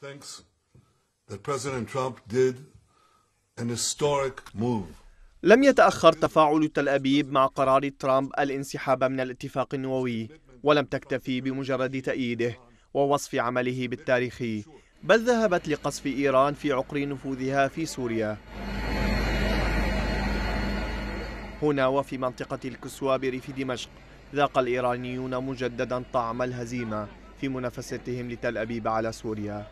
thinks that President Trump did an historic move. لم يتأخر تفاعل تل أبيب مع قرار ترامب الانسحاب من الاتفاق النووي ولم تكتفي بمجرد تأييده ووصف عمله بالتاريخي بل ذهبت لقصف إيران في عقر نفوذها في سوريا هنا وفي منطقة الكسوابر في دمشق ذاق الإيرانيون مجددا طعم الهزيمة في منافستهم لتل أبيب على سوريا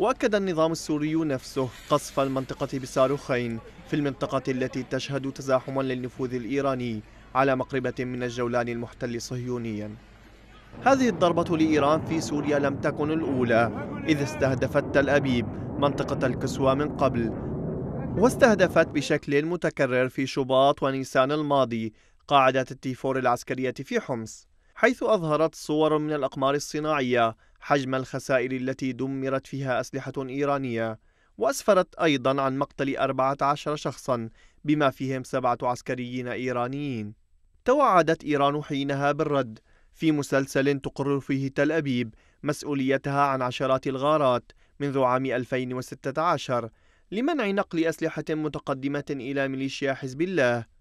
وأكد النظام السوري نفسه قصف المنطقة بصاروخين في المنطقة التي تشهد تزاحما للنفوذ الإيراني على مقربة من الجولان المحتل صهيونيا هذه الضربة لإيران في سوريا لم تكن الأولى إذ استهدفت تل أبيب منطقة الكسوة من قبل واستهدفت بشكل متكرر في شباط ونيسان الماضي قاعدة التيفور العسكرية في حمص حيث أظهرت صور من الأقمار الصناعية حجم الخسائر التي دمرت فيها أسلحة إيرانية وأسفرت أيضا عن مقتل 14 شخصا بما فيهم سبعة عسكريين إيرانيين توعدت إيران حينها بالرد في مسلسل تقر فيه تل أبيب مسؤوليتها عن عشرات الغارات منذ عام 2016 لمنع نقل أسلحة متقدمة إلى ميليشيا حزب الله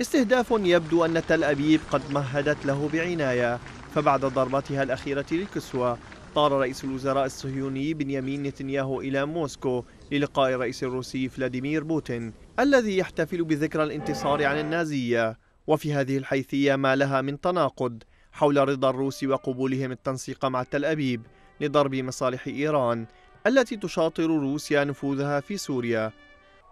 استهداف يبدو أن تل أبيب قد مهدت له بعناية فبعد ضربتها الأخيرة للكسوة طار رئيس الوزراء الصهيوني بنيامين نتنياهو إلى موسكو للقاء الرئيس الروسي فلاديمير بوتين الذي يحتفل بذكرى الانتصار عن النازية وفي هذه الحيثية ما لها من تناقض حول رضا الروس وقبولهم التنسيق مع تل أبيب لضرب مصالح إيران التي تشاطر روسيا نفوذها في سوريا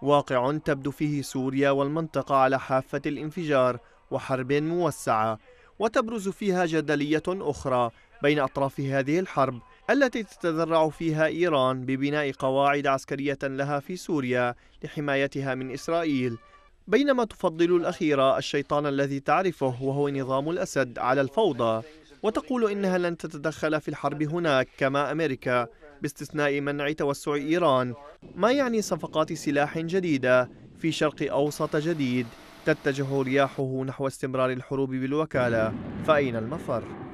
واقع تبدو فيه سوريا والمنطقة على حافة الانفجار وحرب موسعة وتبرز فيها جدلية أخرى بين أطراف هذه الحرب التي تتذرع فيها إيران ببناء قواعد عسكرية لها في سوريا لحمايتها من إسرائيل بينما تفضل الأخيرة الشيطان الذي تعرفه وهو نظام الأسد على الفوضى وتقول إنها لن تتدخل في الحرب هناك كما أمريكا باستثناء منع توسع إيران ما يعني صفقات سلاح جديدة في شرق أوسط جديد تتجه رياحه نحو استمرار الحروب بالوكالة فأين المفر؟